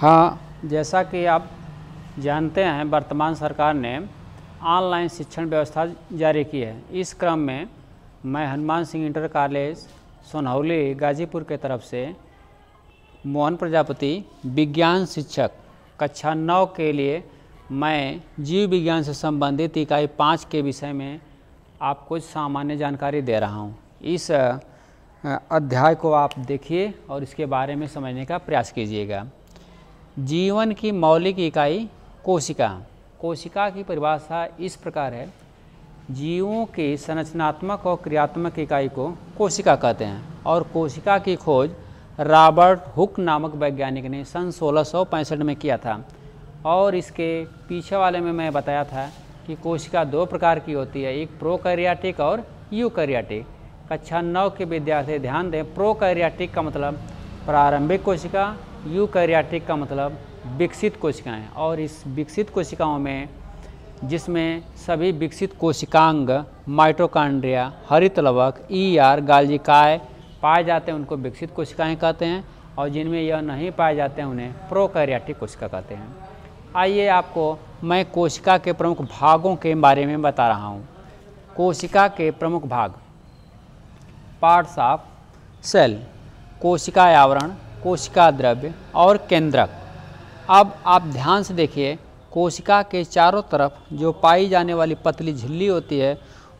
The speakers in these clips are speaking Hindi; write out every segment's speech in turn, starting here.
हाँ जैसा कि आप जानते हैं वर्तमान सरकार ने ऑनलाइन शिक्षण व्यवस्था जारी की है इस क्रम में मैं हनुमान सिंह इंटर कॉलेज सोनहौली गाजीपुर के तरफ से मोहन प्रजापति विज्ञान शिक्षक कक्षा नौ के लिए मैं जीव विज्ञान से संबंधित इकाई पाँच के विषय में आपको सामान्य जानकारी दे रहा हूँ इस अध्याय को आप देखिए और इसके बारे में समझने का प्रयास कीजिएगा जीवन की मौलिक इकाई कोशिका कोशिका की परिभाषा इस प्रकार है जीवों के संरचनात्मक और क्रियात्मक इकाई को कोशिका कहते हैं और कोशिका की खोज रॉबर्ट हुक नामक वैज्ञानिक ने सन सोलह में किया था और इसके पीछे वाले में मैं बताया था कि कोशिका दो प्रकार की होती है एक प्रोकैरियोटिक और यूकैरियोटिक कक्षा नौ के विद्यार्थी ध्यान दें प्रोकैरियोटिक का मतलब प्रारंभिक कोशिका यूकैरियाटिक का मतलब विकसित कोशिकाएं और इस विकसित कोशिकाओं में जिसमें सभी विकसित कोशिकांग माइटोकांड्रिया हरित लवक ई e आर गालजिकाय पाए जाते हैं उनको विकसित कोशिकाएं कहते हैं और जिनमें यह नहीं पाए जाते हैं उन्हें प्रोकैरियाटिक कोशिका कहते हैं आइए आपको मैं कोशिका के प्रमुख भागों के बारे में बता रहा हूँ कोशिका के प्रमुख भाग पार्ट्स ऑफ सेल कोशिका आवरण कोशिका द्रव्य और केंद्रक अब आप ध्यान से देखिए कोशिका के चारों तरफ जो पाई जाने वाली पतली झिल्ली होती है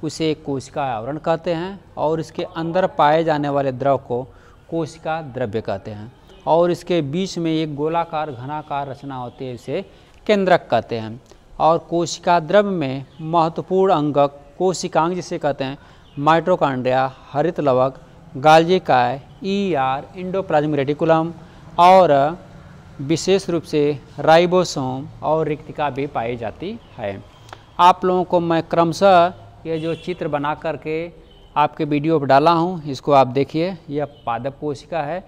उसे कोशिका आवरण कहते हैं और इसके अंदर पाए जाने वाले द्रव को कोशिका द्रव्य कहते हैं और इसके बीच में एक गोलाकार घनाकार रचना होती है इसे केंद्रक कहते हैं और कोशिका द्रव्य में महत्वपूर्ण अंगक कोशिकांग जिसे कहते हैं माइट्रोकांड्रिया हरित लवक गालजिकाय E e R endo endoplasmic reticulum और विशेष रूप से राइबोसोम और रिक्तिका भी पाई जाती है आप लोगों को मैं क्रमशः ये जो चित्र बना करके आपके वीडियो पर डाला हूँ इसको आप देखिए यह पादप कोशिका है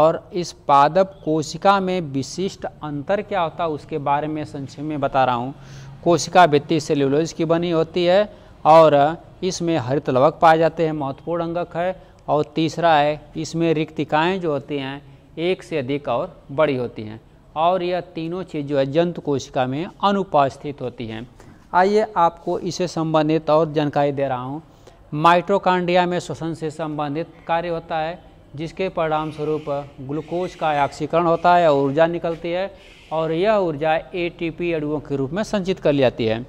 और इस पादप कोशिका में विशिष्ट अंतर क्या होता है उसके बारे में संक्षेप में बता रहा हूँ कोशिका भित्ति सेल्यूलोज की बनी होती है और इसमें हरित लवक पाए जाते हैं महत्वपूर्ण अंगक है और तीसरा है इसमें रिक्तिकाएँ जो होती हैं एक से अधिक और बड़ी होती हैं और यह तीनों चीज़ जो है जंतु कोशिका में अनुपस्थित होती हैं आइए आपको इसे संबंधित और जानकारी दे रहा हूँ माइट्रोकांडिया में श्वसन से संबंधित कार्य होता है जिसके परिणाम स्वरूप ग्लूकोज का आक्सीकरण होता है ऊर्जा निकलती है और यह ऊर्जा एटीपी अणुओं के रूप में संचित कर ली जाती है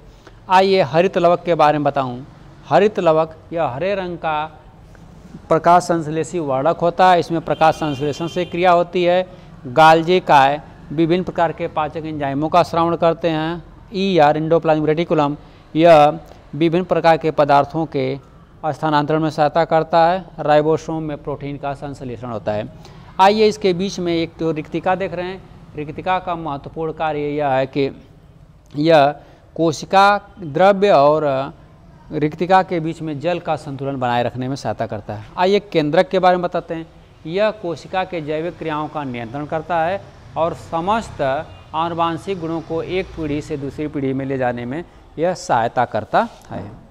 आइए हरित लवक के बारे में बताऊँ हरित लवक यह हरे रंग का प्रकाश संश्लेषी वर्णक होता है इसमें प्रकाश संश्लेषण से क्रिया होती है गालजे काय विभिन्न प्रकार के पाचक एंजाइमों का श्रवण करते हैं ई आर इंडोप्लाज्मिक रेटिकुलम यह विभिन्न प्रकार के पदार्थों के स्थानांतरण में सहायता करता है राइबोसोम में प्रोटीन का संश्लेषण होता है आइए इसके बीच में एक तो रिक्तिका देख रहे हैं रिक्तिका का महत्वपूर्ण कार्य यह है कि यह कोशिका द्रव्य और रिक्तिका के बीच में जल का संतुलन बनाए रखने में सहायता करता है आइए केंद्रक के बारे में बताते हैं यह कोशिका के जैविक क्रियाओं का नियंत्रण करता है और समस्त आनुवांशिक गुणों को एक पीढ़ी से दूसरी पीढ़ी में ले जाने में यह सहायता करता है